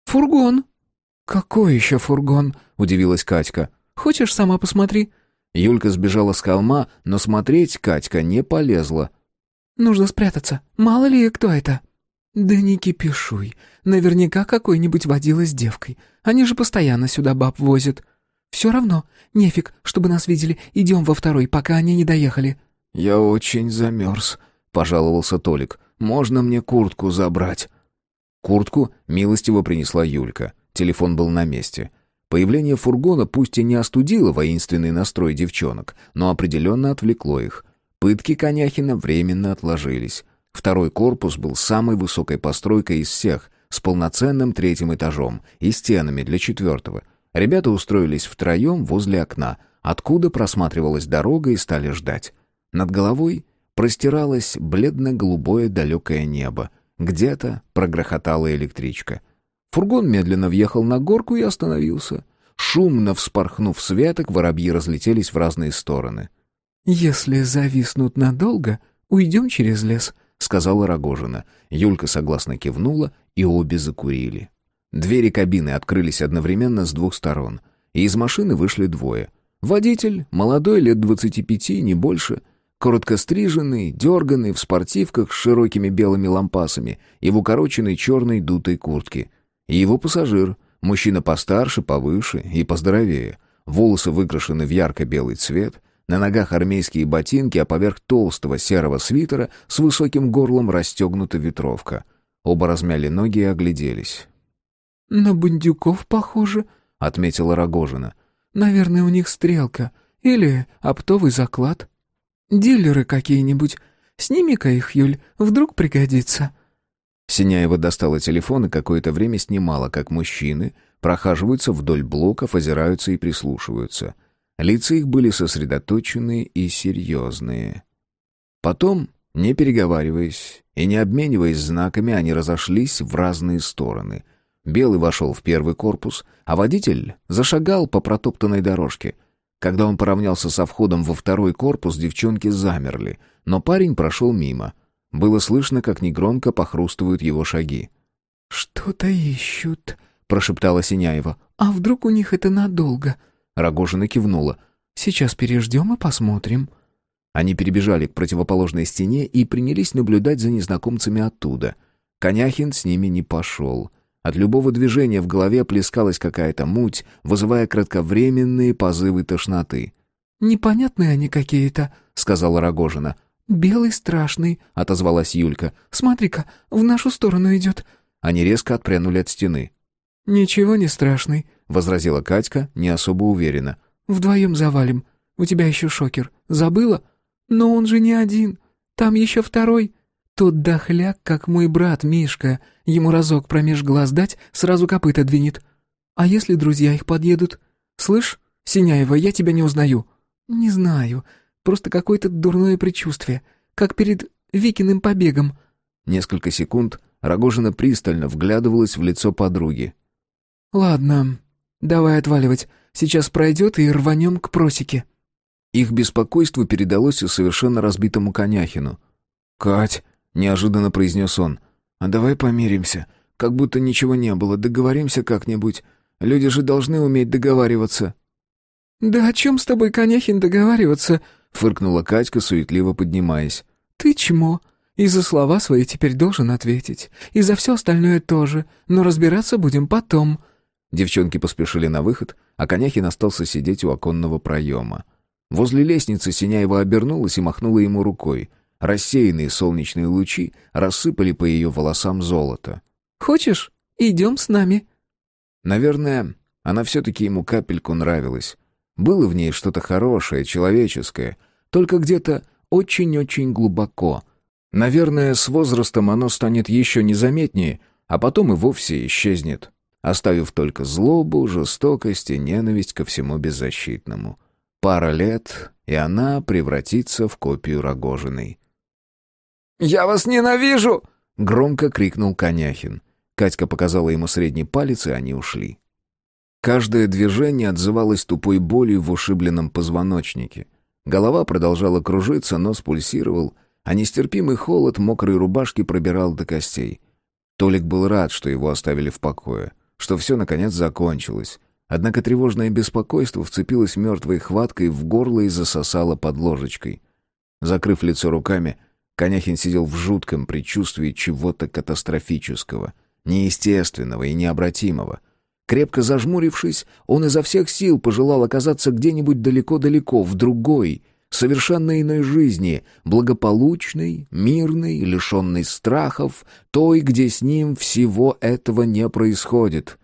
«Фургон!» «Какой еще фургон?» — удивилась Катька. «Хочешь, сама посмотри?» Юлька сбежала с холма, но смотреть Катька не полезла. «Нужно спрятаться. Мало ли, кто это». «Да не кипишуй. Наверняка какой-нибудь водила с девкой. Они же постоянно сюда баб возят». «Все равно. Нефиг, чтобы нас видели. Идем во второй, пока они не доехали». «Я очень замерз», — пожаловался Толик. «Можно мне куртку забрать?» Куртку милостиво принесла Юлька телефон был на месте. Появление фургона пусть и не остудило воинственный настрой девчонок, но определенно отвлекло их. Пытки Коняхина временно отложились. Второй корпус был самой высокой постройкой из всех, с полноценным третьим этажом и стенами для четвертого. Ребята устроились втроем возле окна, откуда просматривалась дорога и стали ждать. Над головой простиралось бледно-голубое далекое небо. Где-то прогрохотала электричка. Фургон медленно въехал на горку и остановился. Шумно вспорхнув с веток, воробьи разлетелись в разные стороны. «Если зависнут надолго, уйдем через лес», — сказала Рогожина. Юлька согласно кивнула, и обе закурили. Двери кабины открылись одновременно с двух сторон, и из машины вышли двое. Водитель, молодой, лет двадцати пяти, не больше, коротко стриженный, дерганный, в спортивках с широкими белыми лампасами и в укороченной черной дутой куртке — и его пассажир, мужчина постарше, повыше и поздоровее. Волосы выкрашены в ярко-белый цвет, на ногах армейские ботинки, а поверх толстого серого свитера с высоким горлом расстегнута ветровка. Оба размяли ноги и огляделись. «На бандюков похоже», — отметила Рогожина. «Наверное, у них стрелка или оптовый заклад. Дилеры какие-нибудь. Сними-ка их, Юль, вдруг пригодится». Синяева достала телефон и какое-то время снимала, как мужчины прохаживаются вдоль блоков, озираются и прислушиваются. Лица их были сосредоточенные и серьезные. Потом, не переговариваясь и не обмениваясь знаками, они разошлись в разные стороны. Белый вошел в первый корпус, а водитель зашагал по протоптанной дорожке — когда он поравнялся со входом во второй корпус, девчонки замерли, но парень прошел мимо. Было слышно, как негромко похрустывают его шаги. «Что-то ищут», — прошептала Синяева. «А вдруг у них это надолго?» Рогожина кивнула. «Сейчас переждем и посмотрим». Они перебежали к противоположной стене и принялись наблюдать за незнакомцами оттуда. Коняхин с ними не пошел. От любого движения в голове плескалась какая-то муть, вызывая кратковременные позывы тошноты. «Непонятные они какие-то», — сказала Рогожина. «Белый страшный», — отозвалась Юлька. «Смотри-ка, в нашу сторону идет». Они резко отпрянули от стены. «Ничего не страшный», — возразила Катька, не особо уверенно. «Вдвоем завалим. У тебя еще шокер. Забыла? Но он же не один. Там еще второй. Тот дохляк, как мой брат Мишка. Ему разок промеж глаз дать, сразу копыта двинет. А если друзья их подъедут? Слышь, Синяева, я тебя не узнаю». «Не знаю. Просто какое-то дурное предчувствие, как перед Викиным побегом». Несколько секунд Рогожина пристально вглядывалась в лицо подруги. «Ладно, давай отваливать. Сейчас пройдет и рванем к просеке». Их беспокойство передалось и совершенно разбитому Коняхину. «Кать», — неожиданно произнес он, — «а давай помиримся. Как будто ничего не было. Договоримся как-нибудь. Люди же должны уметь договариваться». «Да о чем с тобой, Коняхин, договариваться?» — фыркнула Катька, суетливо поднимаясь. «Ты чмо? И за слова свои теперь должен ответить. И за все остальное тоже. Но разбираться будем потом». Девчонки поспешили на выход, а Коняхин остался сидеть у оконного проема. Возле лестницы Синяева обернулась и махнула ему рукой. Рассеянные солнечные лучи рассыпали по ее волосам золото. «Хочешь, идем с нами?» Наверное, она все-таки ему капельку нравилась. Было в ней что-то хорошее, человеческое, только где-то очень-очень глубоко. Наверное, с возрастом оно станет еще незаметнее, а потом и вовсе исчезнет, оставив только злобу, жестокость и ненависть ко всему беззащитному. Пара лет, и она превратится в копию Рогожиной. «Я вас ненавижу!» — громко крикнул Коняхин. Катька показала ему средний палец, и они ушли. Каждое движение отзывалось тупой болью в ушибленном позвоночнике. Голова продолжала кружиться, нос пульсировал, а нестерпимый холод мокрой рубашки пробирал до костей. Толик был рад, что его оставили в покое, что все, наконец, закончилось. Однако тревожное беспокойство вцепилось мертвой хваткой в горло и засосало под ложечкой. Закрыв лицо руками, Коняхин сидел в жутком предчувствии чего-то катастрофического, неестественного и необратимого — Крепко зажмурившись, он изо всех сил пожелал оказаться где-нибудь далеко-далеко, в другой, совершенно иной жизни, благополучной, мирной, лишенной страхов, той, где с ним всего этого не происходит.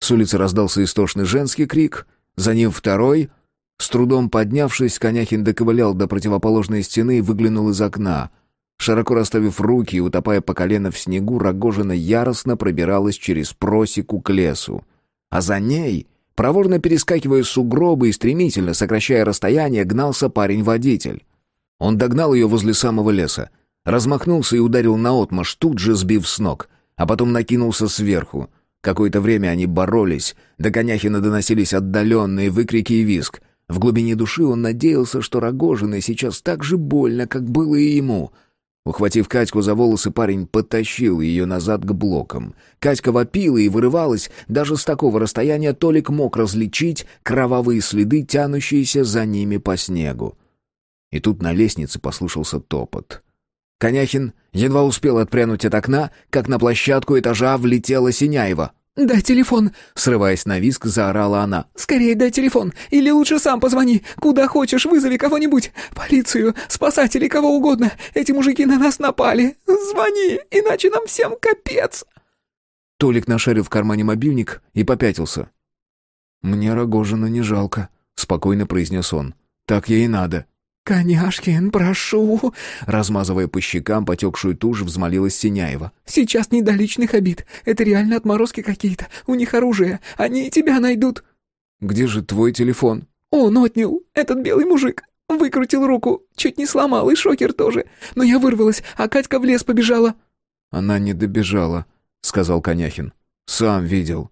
С улицы раздался истошный женский крик, за ним второй. С трудом поднявшись, Коняхин доковылял до противоположной стены и выглянул из окна — Широко расставив руки и утопая по колено в снегу, Рогожина яростно пробиралась через просеку к лесу а за ней, проворно перескакивая сугробы и стремительно сокращая расстояние, гнался парень-водитель. Он догнал ее возле самого леса, размахнулся и ударил наотмашь, тут же сбив с ног, а потом накинулся сверху. Какое-то время они боролись, до Коняхина доносились отдаленные выкрики и визг. В глубине души он надеялся, что Рогожиной сейчас так же больно, как было и ему — Ухватив Катьку за волосы, парень потащил ее назад к блокам. Катька вопила и вырывалась. Даже с такого расстояния Толик мог различить кровавые следы, тянущиеся за ними по снегу. И тут на лестнице послышался топот. Коняхин едва успел отпрянуть от окна, как на площадку этажа влетела Синяева. «Дай телефон!» — срываясь на виск, заорала она. «Скорее дай телефон! Или лучше сам позвони! Куда хочешь, вызови кого-нибудь! Полицию, спасателей, кого угодно! Эти мужики на нас напали! Звони, иначе нам всем капец!» Толик нашарил в кармане мобильник и попятился. «Мне Рогожина не жалко», — спокойно произнес он. «Так ей и надо». «Коняшкин, прошу!» Размазывая по щекам потекшую тушь, взмолилась Синяева. «Сейчас не до личных обид. Это реально отморозки какие-то. У них оружие. Они и тебя найдут». «Где же твой телефон?» «Он отнял. Этот белый мужик. Выкрутил руку. Чуть не сломал. И шокер тоже. Но я вырвалась, а Катька в лес побежала». «Она не добежала», — сказал Коняхин. «Сам видел».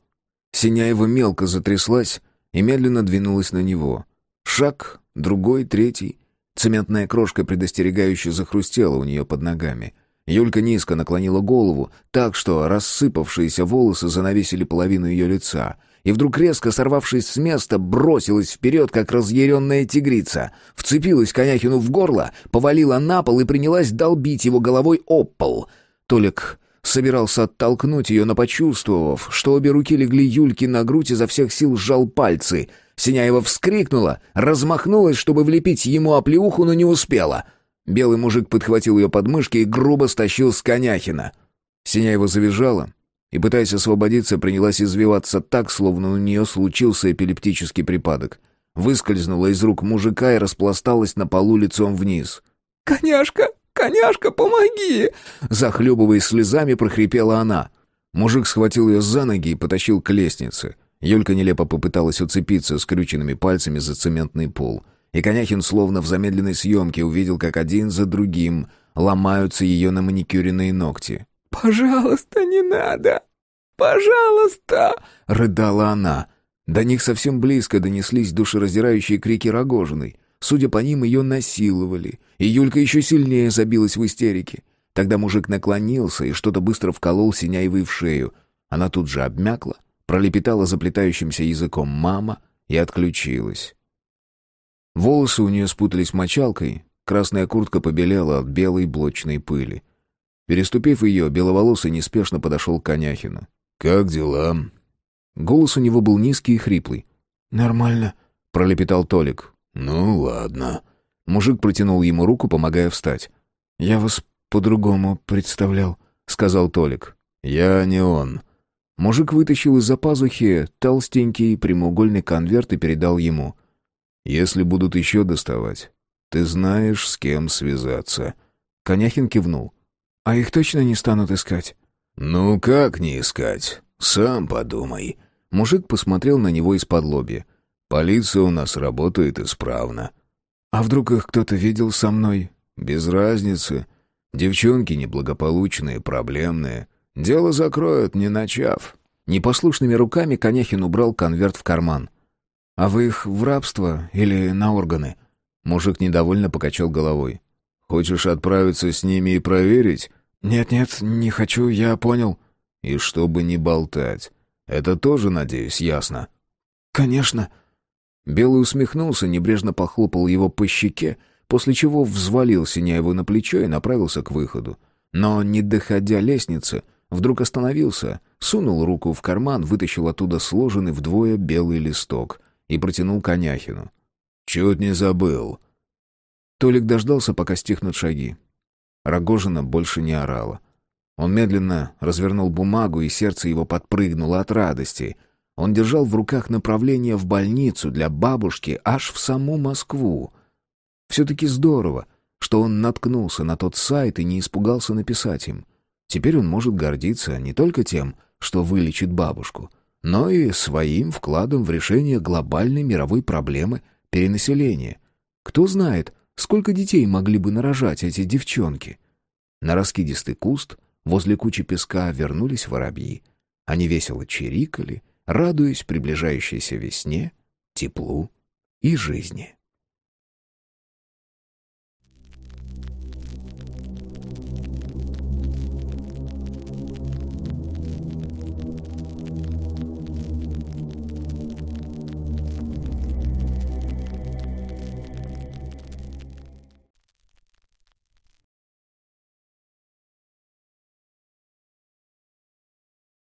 Синяева мелко затряслась и медленно двинулась на него. Шаг, другой, третий. Цементная крошка предостерегающе захрустела у нее под ногами. Юлька низко наклонила голову, так что рассыпавшиеся волосы занавесили половину ее лица — и вдруг резко сорвавшись с места, бросилась вперед, как разъяренная тигрица, вцепилась Коняхину в горло, повалила на пол и принялась долбить его головой об пол. Толик собирался оттолкнуть ее, но почувствовав, что обе руки легли Юльке на грудь, изо всех сил сжал пальцы — Синяева вскрикнула, размахнулась, чтобы влепить ему оплеуху, но не успела. Белый мужик подхватил ее подмышки и грубо стащил с Коняхина. Синяева завизжала и, пытаясь освободиться, принялась извиваться так, словно у нее случился эпилептический припадок. Выскользнула из рук мужика и распласталась на полу лицом вниз. «Коняшка! Коняшка, помоги!» Захлебываясь слезами, прохрипела она. Мужик схватил ее за ноги и потащил к лестнице. Юлька нелепо попыталась уцепиться скрюченными пальцами за цементный пол. И Коняхин словно в замедленной съемке увидел, как один за другим ломаются ее на маникюренные ногти. «Пожалуйста, не надо! Пожалуйста!» — рыдала она. До них совсем близко донеслись душераздирающие крики Рогожиной. Судя по ним, ее насиловали, и Юлька еще сильнее забилась в истерике. Тогда мужик наклонился и что-то быстро вколол Синяевой в шею. Она тут же обмякла, пролепетала заплетающимся языком мама и отключилась. Волосы у нее спутались мочалкой, красная куртка побелела от белой блочной пыли. Переступив ее, беловолосый неспешно подошел к Коняхину. «Как дела?» Голос у него был низкий и хриплый. «Нормально», — пролепетал Толик. «Ну ладно». Мужик протянул ему руку, помогая встать. «Я вас по-другому представлял», — сказал Толик. «Я не он», Мужик вытащил из-за пазухи толстенький прямоугольный конверт и передал ему. «Если будут еще доставать, ты знаешь, с кем связаться». Коняхин кивнул. «А их точно не станут искать?» «Ну как не искать? Сам подумай». Мужик посмотрел на него из-под лоби. «Полиция у нас работает исправно». «А вдруг их кто-то видел со мной?» «Без разницы. Девчонки неблагополучные, проблемные. Дело закроют, не начав». Непослушными руками Коняхин убрал конверт в карман. «А вы их в рабство или на органы?» Мужик недовольно покачал головой. «Хочешь отправиться с ними и проверить?» «Нет-нет, не хочу, я понял». «И чтобы не болтать. Это тоже, надеюсь, ясно?» «Конечно». Белый усмехнулся, небрежно похлопал его по щеке, после чего взвалил Синяеву на плечо и направился к выходу. Но, не доходя лестницы, Вдруг остановился, сунул руку в карман, вытащил оттуда сложенный вдвое белый листок и протянул Коняхину. «Чуть не забыл». Толик дождался, пока стихнут шаги. Рогожина больше не орала. Он медленно развернул бумагу, и сердце его подпрыгнуло от радости. Он держал в руках направление в больницу для бабушки аж в саму Москву. Все-таки здорово, что он наткнулся на тот сайт и не испугался написать им. Теперь он может гордиться не только тем, что вылечит бабушку, но и своим вкладом в решение глобальной мировой проблемы перенаселения. Кто знает, сколько детей могли бы нарожать эти девчонки? На раскидистый куст возле кучи песка вернулись воробьи. Они весело чирикали, радуясь приближающейся весне, теплу и жизни.